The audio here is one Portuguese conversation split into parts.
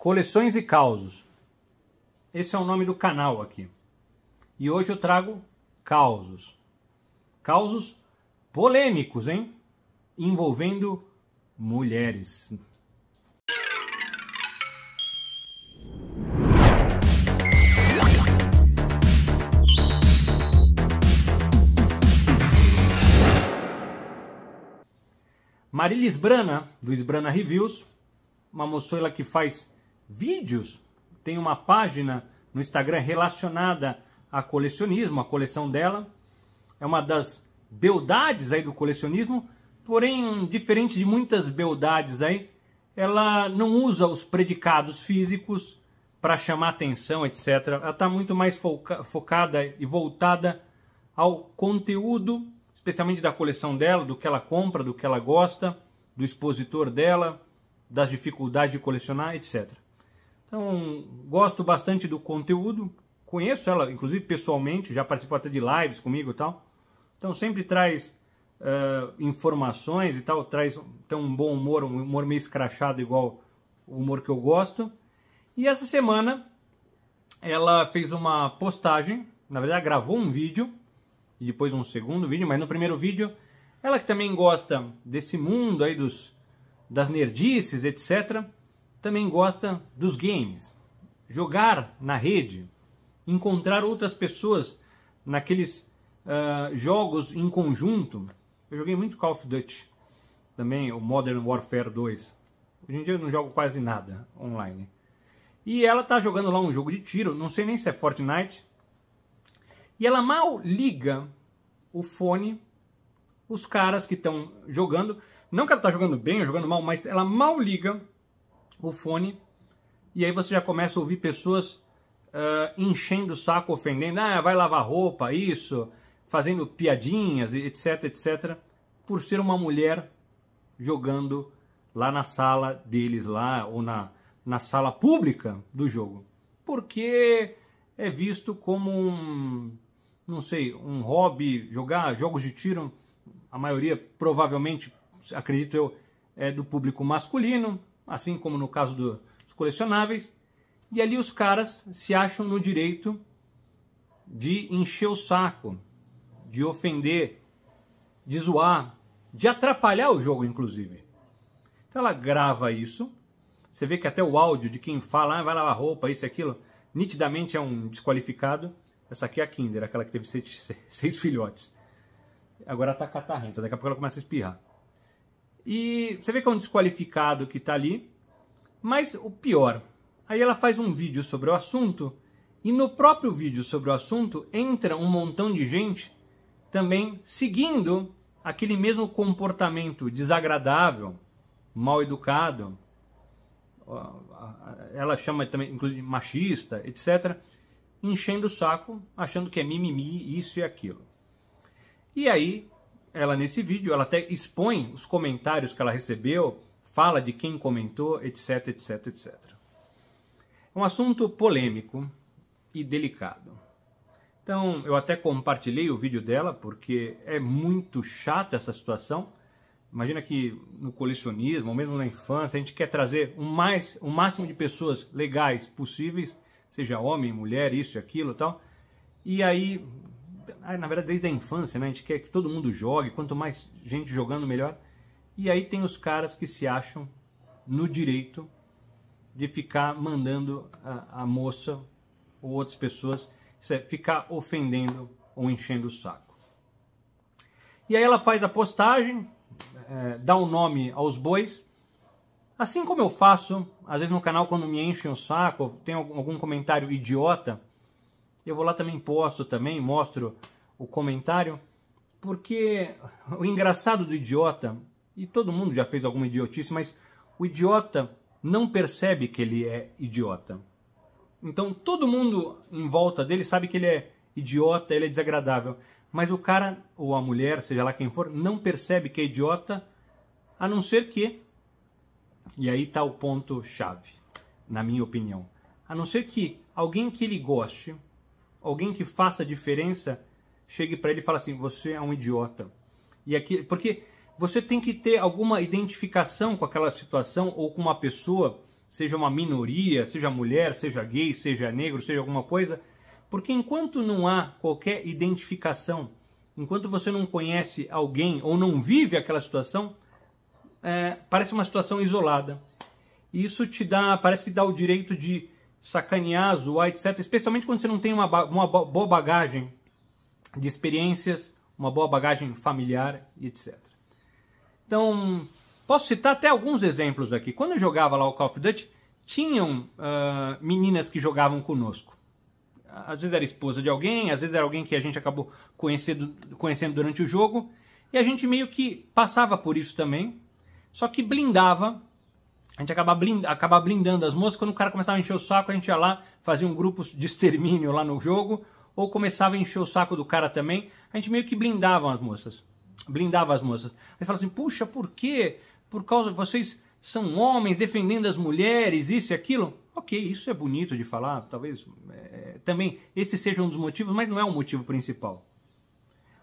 Coleções e Causos. Esse é o nome do canal aqui. E hoje eu trago causos. Causos polêmicos, hein? Envolvendo mulheres. Marilis Brana, do Brana Reviews, uma moçoila que faz vídeos. Tem uma página no Instagram relacionada a colecionismo, a coleção dela. É uma das beldades aí do colecionismo, porém, diferente de muitas beldades aí, ela não usa os predicados físicos para chamar atenção, etc. Ela está muito mais foca focada e voltada ao conteúdo, especialmente da coleção dela, do que ela compra, do que ela gosta, do expositor dela, das dificuldades de colecionar, etc. Então, gosto bastante do conteúdo, conheço ela, inclusive pessoalmente, já participou até de lives comigo e tal. Então, sempre traz uh, informações e tal, traz tem um bom humor, um humor meio escrachado, igual o humor que eu gosto. E essa semana ela fez uma postagem, na verdade, gravou um vídeo e depois um segundo vídeo, mas no primeiro vídeo, ela que também gosta desse mundo aí dos, das nerdices, etc também gosta dos games. Jogar na rede, encontrar outras pessoas naqueles uh, jogos em conjunto. Eu joguei muito Call of Duty, também o Modern Warfare 2. Hoje em dia eu não jogo quase nada online. E ela tá jogando lá um jogo de tiro, não sei nem se é Fortnite. E ela mal liga o fone, os caras que estão jogando. Não que ela tá jogando bem ou jogando mal, mas ela mal liga o fone e aí você já começa a ouvir pessoas uh, enchendo o saco, ofendendo, ah, vai lavar roupa, isso, fazendo piadinhas, etc, etc, por ser uma mulher jogando lá na sala deles, lá ou na, na sala pública do jogo. Porque é visto como um, não sei, um hobby, jogar jogos de tiro, a maioria provavelmente, acredito eu, é do público masculino, assim como no caso do, dos colecionáveis, e ali os caras se acham no direito de encher o saco, de ofender, de zoar, de atrapalhar o jogo, inclusive. Então ela grava isso. Você vê que até o áudio de quem fala, ah, vai lavar roupa, isso e aquilo, nitidamente é um desqualificado. Essa aqui é a Kinder, aquela que teve seis, seis filhotes. Agora tá catarrenta, daqui a pouco ela começa a espirrar. E você vê que é um desqualificado que está ali. Mas o pior, aí ela faz um vídeo sobre o assunto e no próprio vídeo sobre o assunto entra um montão de gente também seguindo aquele mesmo comportamento desagradável, mal educado. Ela chama também, inclusive, machista, etc. Enchendo o saco, achando que é mimimi, isso e aquilo. E aí ela nesse vídeo, ela até expõe os comentários que ela recebeu, fala de quem comentou, etc, etc, etc. É um assunto polêmico e delicado. Então, eu até compartilhei o vídeo dela porque é muito chata essa situação. Imagina que no colecionismo, ou mesmo na infância, a gente quer trazer o, mais, o máximo de pessoas legais possíveis, seja homem, mulher, isso e aquilo tal. E aí na verdade, desde a infância, né? A gente quer que todo mundo jogue, quanto mais gente jogando, melhor. E aí tem os caras que se acham no direito de ficar mandando a, a moça ou outras pessoas é, ficar ofendendo ou enchendo o saco. E aí ela faz a postagem, é, dá o um nome aos bois, assim como eu faço, às vezes no canal quando me enchem o saco, tem algum comentário idiota, eu vou lá também posto também, mostro o comentário, porque o engraçado do idiota, e todo mundo já fez alguma idiotice, mas o idiota não percebe que ele é idiota. Então todo mundo em volta dele sabe que ele é idiota, ele é desagradável. Mas o cara ou a mulher, seja lá quem for, não percebe que é idiota, a não ser que. E aí está o ponto-chave, na minha opinião. A não ser que alguém que ele goste, alguém que faça diferença chegue para ele e fale assim: você é um idiota. E aqui, porque você tem que ter alguma identificação com aquela situação ou com uma pessoa, seja uma minoria, seja mulher, seja gay, seja negro, seja alguma coisa, porque enquanto não há qualquer identificação, enquanto você não conhece alguém ou não vive aquela situação, é, parece uma situação isolada. E isso te dá, parece que dá o direito de sacanear, zoar, etc. Especialmente quando você não tem uma, uma boa bagagem de experiências, uma boa bagagem familiar e etc. Então, posso citar até alguns exemplos aqui. Quando eu jogava lá o Call of Duty, tinham uh, meninas que jogavam conosco. Às vezes era esposa de alguém, às vezes era alguém que a gente acabou conhecendo, conhecendo durante o jogo. E a gente meio que passava por isso também, só que blindava a gente acabava blindando, blindando as moças. Quando o cara começava a encher o saco, a gente ia lá, fazia um grupo de extermínio lá no jogo, ou começava a encher o saco do cara também. A gente meio que blindava as moças. Blindava as moças. Aí fala assim: puxa, por quê? Por causa. Vocês são homens defendendo as mulheres, isso e aquilo. Ok, isso é bonito de falar, talvez é, também esse seja um dos motivos, mas não é o motivo principal.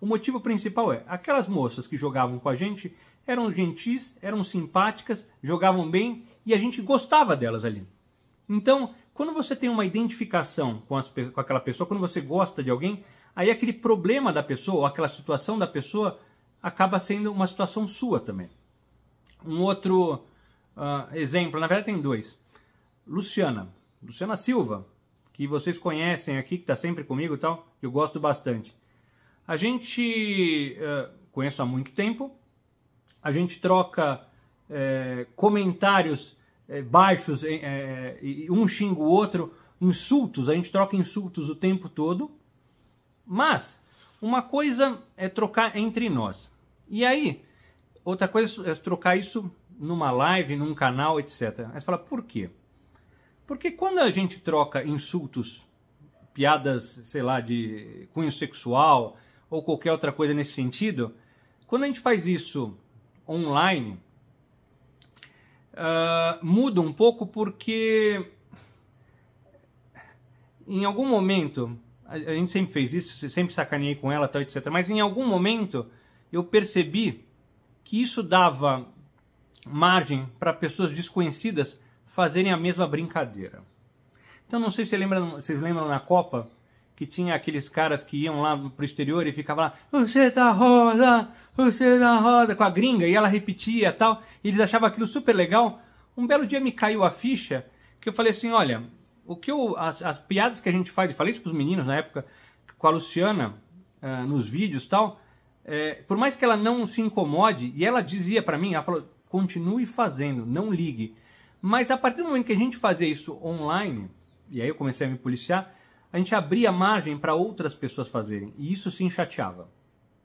O motivo principal é aquelas moças que jogavam com a gente, eram gentis, eram simpáticas, jogavam bem e a gente gostava delas ali. Então, quando você tem uma identificação com, as, com aquela pessoa, quando você gosta de alguém, aí aquele problema da pessoa, ou aquela situação da pessoa, acaba sendo uma situação sua também. Um outro uh, exemplo, na verdade tem dois. Luciana, Luciana Silva, que vocês conhecem aqui, que está sempre comigo e tal, eu gosto bastante. A gente uh, há muito tempo a gente troca é, comentários é, baixos, é, um xinga o outro, insultos, a gente troca insultos o tempo todo. Mas uma coisa é trocar entre nós. E aí, outra coisa é trocar isso numa live, num canal, etc. Aí você fala, por quê? Porque quando a gente troca insultos, piadas, sei lá, de cunho sexual ou qualquer outra coisa nesse sentido, quando a gente faz isso online uh, muda um pouco porque em algum momento, a, gente sempre fez isso, sempre sacaneei com ela, tal, etc. Mas em algum momento eu percebi que isso dava margem para pessoas desconhecidas fazerem a mesma brincadeira. Então não sei se lembra, vocês lembram na Copa que tinha aqueles caras que iam lá pro exterior e ficavam lá, você tá rosa, você tá rosa, com a gringa, e ela repetia tal, e eles achavam aquilo super legal. Um belo dia me caiu a ficha que eu falei assim: olha, o que eu, as, as piadas que a gente faz, falei isso pros meninos na época, com a Luciana, uh, nos vídeos tal, é, por mais que ela não se incomode, e ela dizia para mim, ela falou, continue fazendo, não ligue. Mas a partir do momento que a gente fazia isso online, e aí eu comecei a me policiar, a gente abria margem para outras pessoas fazerem. E isso se chateava.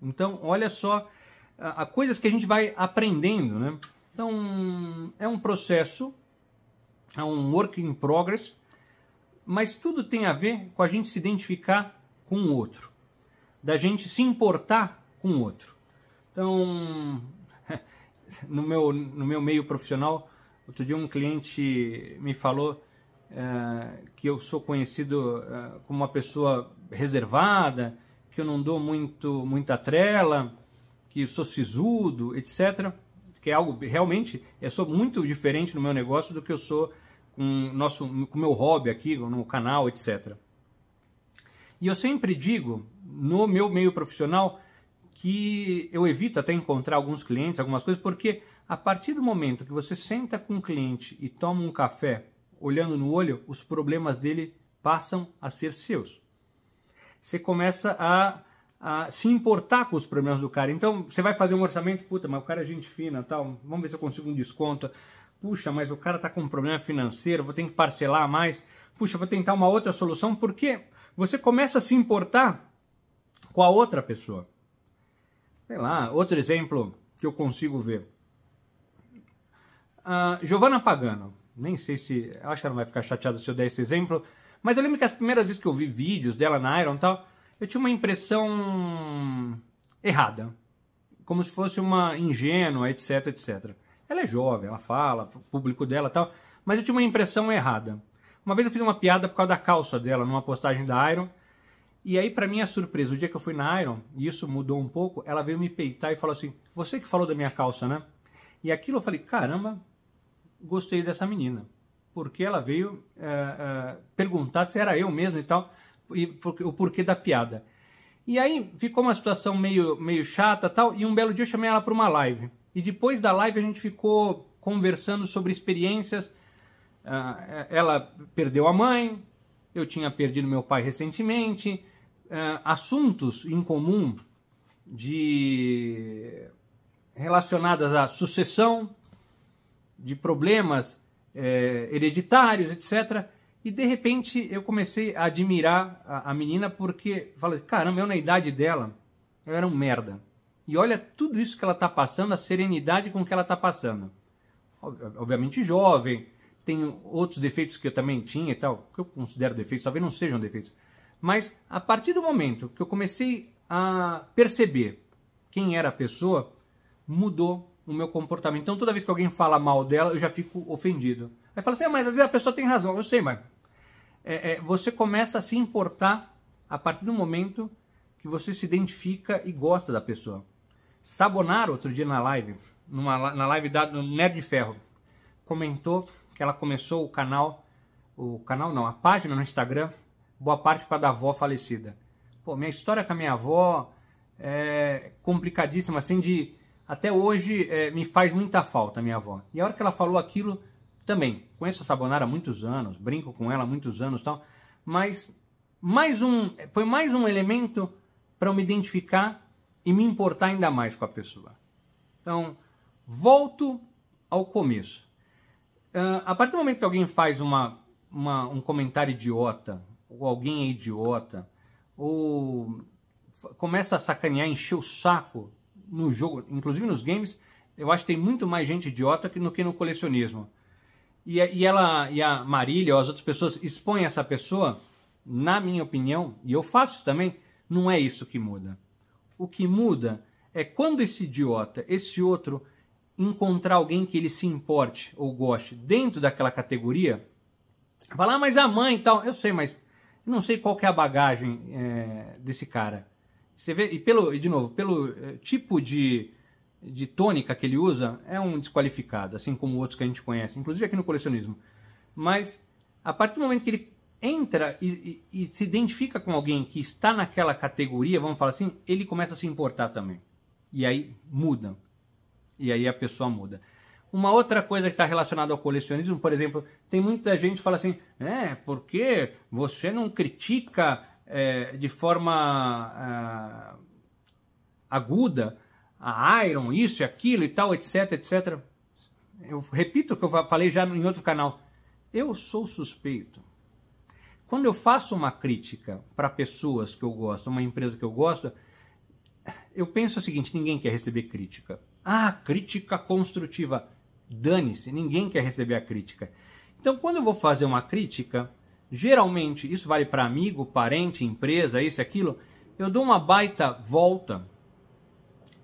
Então, olha só, a, coisas que a gente vai aprendendo, né? Então, é um processo, é um work in progress, mas tudo tem a ver com a gente se identificar com o outro, da gente se importar com o outro. Então, no meu, no meu meio profissional, outro dia um cliente me falou eh, que eu sou conhecido eh, como uma pessoa reservada, que eu não dou muito muita trela, que sou sisudo, etc. Que é algo realmente, eu sou muito diferente no meu negócio do que eu sou com nosso com meu hobby aqui, no canal, etc. E eu sempre digo no meu meio profissional que eu evito até encontrar alguns clientes, algumas coisas, porque a partir do momento que você senta com um cliente e toma um café olhando no olho, os problemas dele passam a ser seus. Você começa a, a, se importar com os problemas do cara. Então, você vai fazer um orçamento, puta, mas o cara é gente fina tal, vamos ver se eu consigo um desconto. Puxa, mas o cara tá com um problema financeiro, vou ter que parcelar mais. Puxa, vou tentar uma outra solução, porque você começa a se importar com a outra pessoa. Sei lá, outro exemplo que eu consigo ver. Uh, Giovanna Pagano, nem sei se. Acho que ela não vai ficar chateada se eu der esse exemplo. Mas eu lembro que as primeiras vezes que eu vi vídeos dela na Iron e tal, eu tinha uma impressão errada. Como se fosse uma ingênua, etc, etc. Ela é jovem, ela fala, o público dela e tal. Mas eu tinha uma impressão errada. Uma vez eu fiz uma piada por causa da calça dela numa postagem da Iron. E aí, para minha surpresa, o dia que eu fui na Iron, e isso mudou um pouco, ela veio me peitar e falou assim: Você que falou da minha calça, né? E aquilo eu falei: Caramba, gostei dessa menina, porque ela veio é, é, perguntar se era eu mesmo e tal, e por, o porquê da piada. E aí ficou uma situação meio, meio chata tal, e um belo dia eu chamei ela para uma live. E depois da live a gente ficou conversando sobre experiências. Ah, é, ela perdeu a mãe, eu tinha perdido meu pai recentemente, ah, assuntos em comum de relacionadas à sucessão, de problemas é, hereditários, etc. E de repente eu comecei a admirar a, a menina porque falei, caramba, eu na idade dela, eu era um merda. E olha tudo isso que ela está passando, a serenidade com que ela está passando. Obviamente jovem, tem outros defeitos que eu também tinha e tal, que eu considero defeitos, talvez não sejam defeitos. Mas a partir do momento que eu comecei a perceber quem era a pessoa, mudou o meu comportamento. Então toda vez que alguém fala mal dela, eu já fico ofendido. Aí fala assim, ah, mas às vezes a pessoa tem razão. Eu sei, mas é, é, você começa a se importar a partir do momento que você se identifica e gosta da pessoa. Sabonaro, outro dia na live, numa, na live dado no Nerd Ferro, comentou que ela começou o canal, o canal não, a página no Instagram, boa parte para da avó falecida. Pô, minha história com a minha avó é complicadíssima, assim, de até hoje é, me faz muita falta minha avó. E a hora que ela falou aquilo, também. Conheço a Sabonara há muitos anos, brinco com ela há muitos anos tal, mas mais um, foi mais um elemento para eu me identificar e me importar ainda mais com a pessoa. Então, volto ao começo. Uh, a partir do momento que alguém faz uma, uma, um comentário idiota, ou alguém é idiota, ou começa a sacanear, encher o saco no jogo, inclusive nos games, eu acho que tem muito mais gente idiota do que no colecionismo. E, e ela, e a Marília, ou as outras pessoas expõem essa pessoa, na minha opinião, e eu faço isso também, não é isso que muda. O que muda é quando esse idiota, esse outro, encontrar alguém que ele se importe ou goste dentro daquela categoria, falar, ah, mas a mãe e tal, eu sei, mas não sei qual que é a bagagem é, desse cara. Você vê, e pelo, de novo, pelo eh, tipo de, de tônica que ele usa, é um desqualificado, assim como outros que a gente conhece, inclusive aqui no colecionismo. Mas a partir do momento que ele entra e, e, e se identifica com alguém que está naquela categoria, vamos falar assim, ele começa a se importar também. E aí muda. E aí a pessoa muda. Uma outra coisa que está relacionada ao colecionismo, por exemplo, tem muita gente que fala assim: é, porque você não critica é, de forma é, aguda a Iron, isso e aquilo e tal, etc, etc. Eu repito o que eu falei já em outro canal. Eu sou suspeito. Quando eu faço uma crítica para pessoas que eu gosto, uma empresa que eu gosto, eu penso o seguinte: ninguém quer receber crítica. Ah, crítica construtiva. Dane-se, ninguém quer receber a crítica. Então, quando eu vou fazer uma crítica, geralmente, isso vale para amigo, parente, empresa, isso e aquilo, eu dou uma baita volta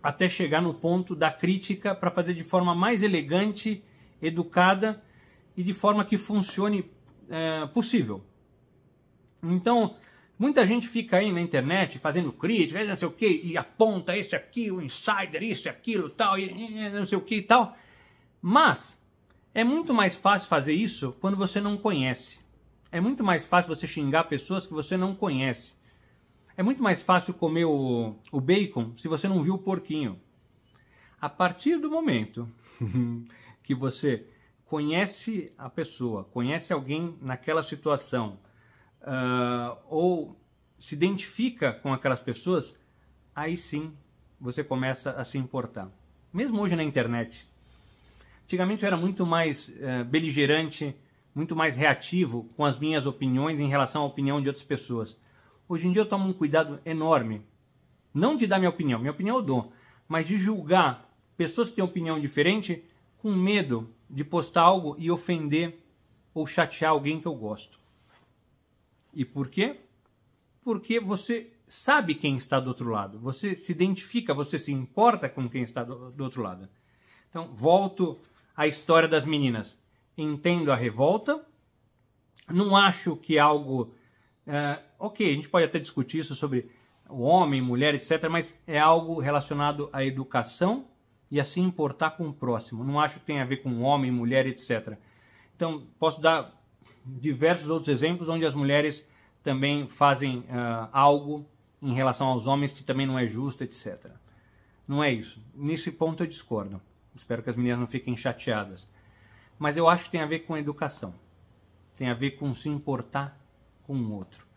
até chegar no ponto da crítica para fazer de forma mais elegante, educada e de forma que funcione é, possível. Então, muita gente fica aí na internet fazendo crítica, não sei o que, e aponta isso aqui, o insider, isso e aquilo, tal, e não sei o que e tal. Mas é muito mais fácil fazer isso quando você não conhece. É muito mais fácil você xingar pessoas que você não conhece. É muito mais fácil comer o, o bacon se você não viu o porquinho. A partir do momento que você conhece a pessoa, conhece alguém naquela situação, uh, ou se identifica com aquelas pessoas, aí sim você começa a se importar. Mesmo hoje na internet. Antigamente eu era muito mais uh, beligerante, muito mais reativo com as minhas opiniões em relação à opinião de outras pessoas. Hoje em dia eu tomo um cuidado enorme, não de dar minha opinião, minha opinião eu dou, mas de julgar pessoas que têm opinião diferente com medo de postar algo e ofender ou chatear alguém que eu gosto. E por quê? Porque você sabe quem está do outro lado, você se identifica, você se importa com quem está do, do outro lado. Então, volto à história das meninas entendo a revolta, não acho que é algo. É, ok, a gente pode até discutir isso sobre o homem, mulher, etc., mas é algo relacionado à educação e a se importar com o próximo. Não acho que tenha a ver com homem, mulher, etc. Então, posso dar diversos outros exemplos onde as mulheres também fazem uh, algo em relação aos homens que também não é justo, etc. Não é isso. Nesse ponto eu discordo. Espero que as meninas não fiquem chateadas. Mas eu acho que tem a ver com educação. Tem a ver com se importar com o outro.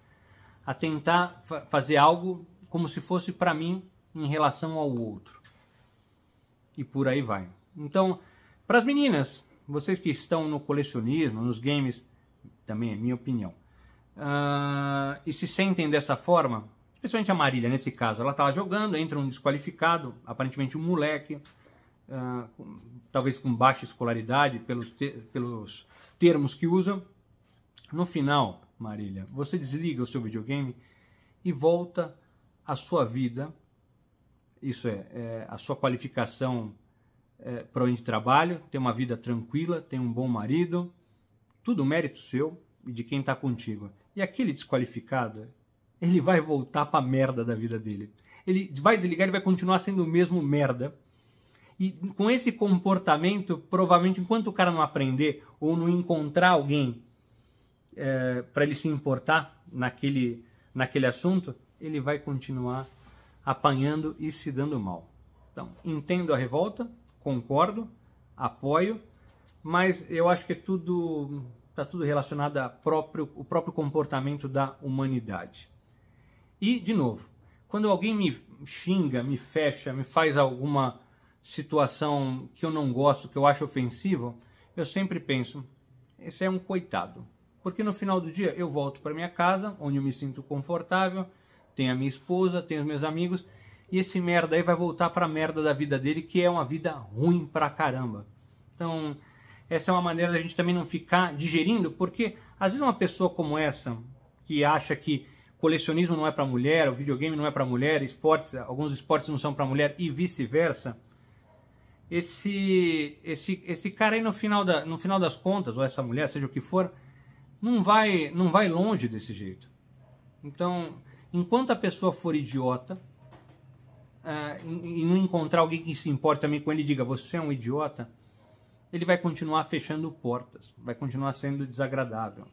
A tentar fa fazer algo como se fosse para mim em relação ao outro. E por aí vai. Então, para as meninas, vocês que estão no colecionismo, nos games, também é minha opinião, uh, e se sentem dessa forma, principalmente a Marília nesse caso, ela estava tá jogando, entra um desqualificado, aparentemente um moleque, ah, com, talvez com baixa escolaridade, pelos, te, pelos termos que usam. No final, Marília, você desliga o seu videogame e volta à sua vida, isso é, é a sua qualificação é, para onde trabalho, ter uma vida tranquila, ter um bom marido, tudo mérito seu e de quem está contigo. E aquele desqualificado, ele vai voltar para a merda da vida dele. Ele vai desligar, ele vai continuar sendo o mesmo merda e com esse comportamento, provavelmente, enquanto o cara não aprender ou não encontrar alguém é, para ele se importar naquele, naquele assunto, ele vai continuar apanhando e se dando mal. Então, entendo a revolta, concordo, apoio, mas eu acho que é tudo está tudo relacionado ao próprio, o próprio comportamento da humanidade. E, de novo, quando alguém me xinga, me fecha, me faz alguma situação que eu não gosto, que eu acho ofensivo, eu sempre penso, esse é um coitado. Porque no final do dia eu volto para minha casa, onde eu me sinto confortável, tenho a minha esposa, tenho os meus amigos, e esse merda aí vai voltar para a merda da vida dele, que é uma vida ruim pra caramba. Então, essa é uma maneira da gente também não ficar digerindo, porque às vezes uma pessoa como essa, que acha que colecionismo não é para mulher, o videogame não é para mulher, esportes, alguns esportes não são para mulher e vice-versa, esse esse esse cara aí no final da no final das contas ou essa mulher seja o que for não vai não vai longe desse jeito então enquanto a pessoa for idiota uh, é, e não encontrar alguém que se importe também com ele diga você é um idiota ele vai continuar fechando portas vai continuar sendo desagradável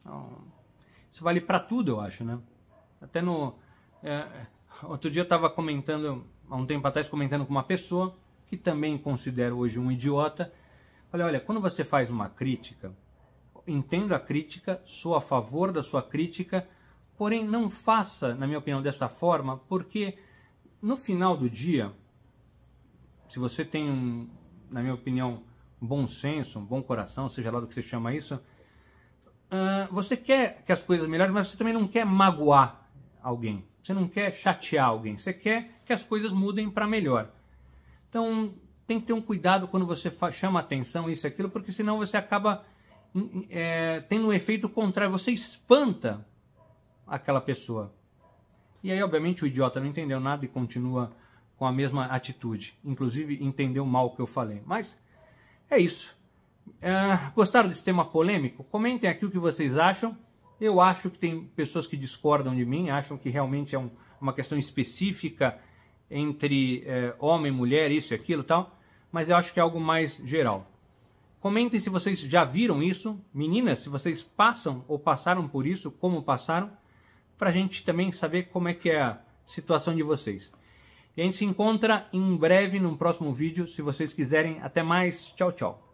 então, isso vale para tudo eu acho né até no uh, outro dia eu estava comentando há um tempo atrás comentando com uma pessoa que também considero hoje um idiota. Falei, olha, quando você faz uma crítica, entendo a crítica, sou a favor da sua crítica, porém não faça, na minha opinião, dessa forma, porque no final do dia, se você tem, um, na minha opinião, bom senso, um bom coração, seja lá do que você chama isso, uh, você quer que as coisas melhorem, mas você também não quer magoar alguém, você não quer chatear alguém, você quer que as coisas mudem para melhor. Então, tem que ter um cuidado quando você chama atenção, isso e aquilo, porque senão você acaba é, tendo um efeito contrário, você espanta aquela pessoa. E aí, obviamente, o idiota não entendeu nada e continua com a mesma atitude. Inclusive, entendeu mal o que eu falei. Mas é isso. É, gostaram desse tema polêmico? Comentem aqui o que vocês acham. Eu acho que tem pessoas que discordam de mim, acham que realmente é um, uma questão específica entre é, homem, mulher, isso e aquilo tal, mas eu acho que é algo mais geral. Comentem se vocês já viram isso, meninas, se vocês passam ou passaram por isso, como passaram, para a gente também saber como é que é a situação de vocês. E a gente se encontra em breve num próximo vídeo, se vocês quiserem. Até mais, tchau, tchau.